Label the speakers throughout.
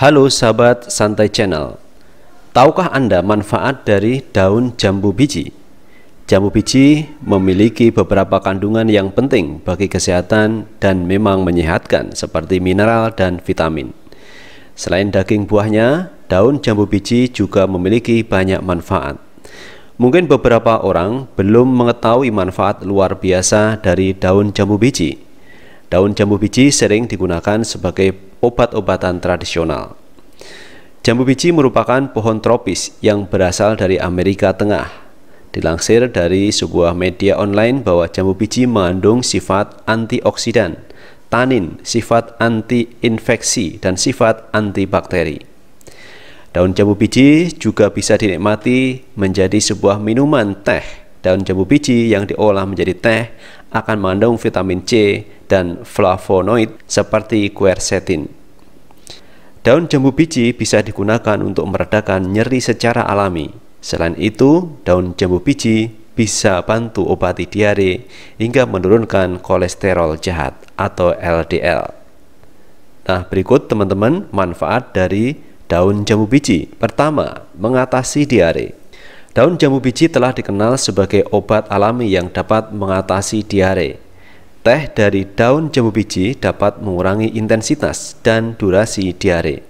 Speaker 1: Halo sahabat Santai Channel. Tahukah Anda manfaat dari daun jambu biji? Jambu biji memiliki beberapa kandungan yang penting bagi kesehatan dan memang menyehatkan seperti mineral dan vitamin. Selain daging buahnya, daun jambu biji juga memiliki banyak manfaat. Mungkin beberapa orang belum mengetahui manfaat luar biasa dari daun jambu biji. Daun jambu biji sering digunakan sebagai obat-obatan tradisional. Jambu biji merupakan pohon tropis yang berasal dari Amerika Tengah. Dilansir dari sebuah media online bahwa jambu biji mengandung sifat antioksidan, tanin, sifat antiinfeksi, dan sifat antibakteri. Daun jambu biji juga bisa dinikmati menjadi sebuah minuman teh. Daun jambu biji yang diolah menjadi teh akan mengandung vitamin C dan flavonoid seperti quercetin. Daun jambu biji bisa digunakan untuk meredakan nyeri secara alami. Selain itu, daun jambu biji bisa bantu obati diare hingga menurunkan kolesterol jahat atau LDL. Nah, berikut teman-teman manfaat dari daun jambu biji. Pertama, mengatasi diare. Daun jambu biji telah dikenal sebagai obat alami yang dapat mengatasi diare. Teh dari daun jambu biji dapat mengurangi intensitas dan durasi diare.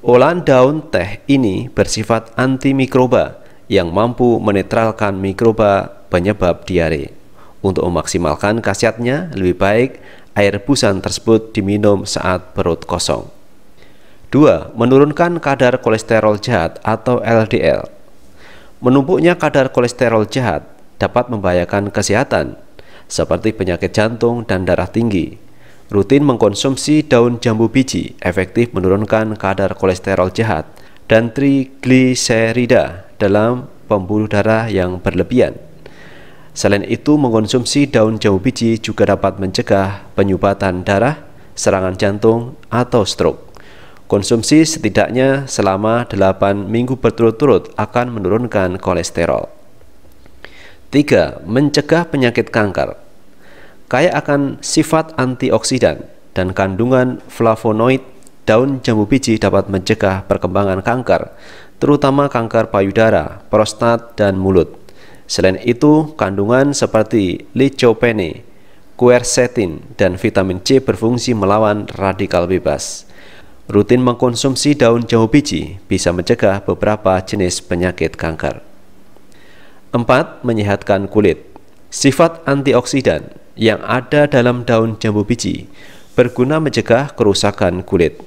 Speaker 1: Olahan daun teh ini bersifat antimikroba yang mampu menetralkan mikroba penyebab diare. Untuk memaksimalkan khasiatnya, lebih baik air rebusan tersebut diminum saat perut kosong. 2. Menurunkan kadar kolesterol jahat atau LDL. Menumpuknya kadar kolesterol jahat dapat membahayakan kesehatan seperti penyakit jantung dan darah tinggi. Rutin mengkonsumsi daun jambu biji efektif menurunkan kadar kolesterol jahat dan trigliserida dalam pembuluh darah yang berlebihan. Selain itu, mengkonsumsi daun jambu biji juga dapat mencegah penyumbatan darah, serangan jantung, atau stroke. Konsumsi setidaknya selama 8 minggu berturut-turut akan menurunkan kolesterol. Tiga, mencegah penyakit kanker. Kaya akan sifat antioksidan dan kandungan flavonoid, daun jambu biji dapat mencegah perkembangan kanker, terutama kanker payudara, prostat, dan mulut. Selain itu, kandungan seperti lycopene, quercetin, dan vitamin C berfungsi melawan radikal bebas. Rutin mengkonsumsi daun jambu biji bisa mencegah beberapa jenis penyakit kanker. 4. Menyehatkan kulit Sifat antioksidan yang ada dalam daun jambu biji berguna mencegah kerusakan kulit.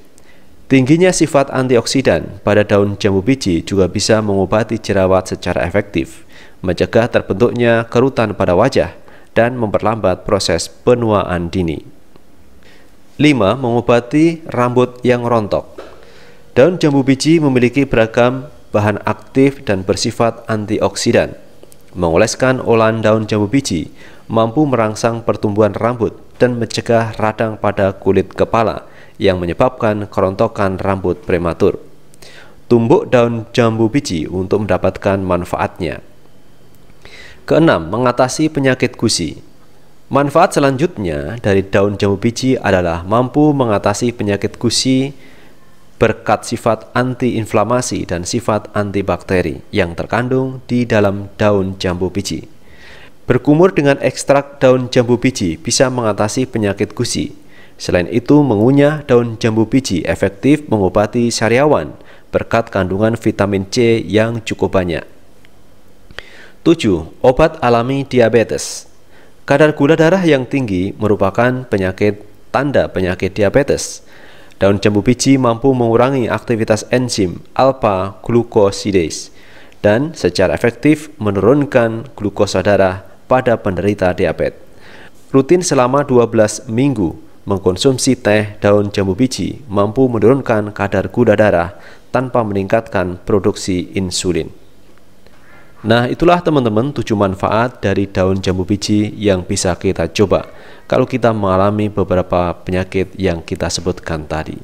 Speaker 1: Tingginya sifat antioksidan pada daun jambu biji juga bisa mengobati jerawat secara efektif, mencegah terbentuknya kerutan pada wajah, dan memperlambat proses penuaan dini. 5. Mengobati rambut yang rontok Daun jambu biji memiliki beragam bahan aktif dan bersifat antioksidan. Mengoleskan olahan daun jambu biji mampu merangsang pertumbuhan rambut dan mencegah radang pada kulit kepala yang menyebabkan kerontokan rambut prematur. Tumbuk daun jambu biji untuk mendapatkan manfaatnya. Keenam, mengatasi penyakit gusi. Manfaat selanjutnya dari daun jambu biji adalah mampu mengatasi penyakit gusi berkat sifat antiinflamasi dan sifat antibakteri yang terkandung di dalam daun jambu biji. Berkumur dengan ekstrak daun jambu biji bisa mengatasi penyakit gusi. Selain itu, mengunyah daun jambu biji efektif mengobati sariawan berkat kandungan vitamin C yang cukup banyak. 7. Obat alami diabetes. Kadar gula darah yang tinggi merupakan penyakit tanda penyakit diabetes. Daun jambu biji mampu mengurangi aktivitas enzim alpha-glucosidase dan secara efektif menurunkan glukosa darah pada penderita diabetes. Rutin selama 12 minggu mengkonsumsi teh daun jambu biji mampu menurunkan kadar gula darah tanpa meningkatkan produksi insulin. Nah itulah teman-teman tujuh manfaat dari daun jambu biji yang bisa kita coba kalau kita mengalami beberapa penyakit yang kita sebutkan tadi.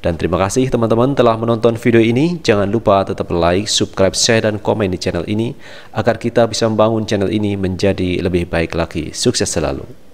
Speaker 1: Dan terima kasih teman-teman telah menonton video ini. Jangan lupa tetap like, subscribe, share, dan komen di channel ini agar kita bisa membangun channel ini menjadi lebih baik lagi. Sukses selalu!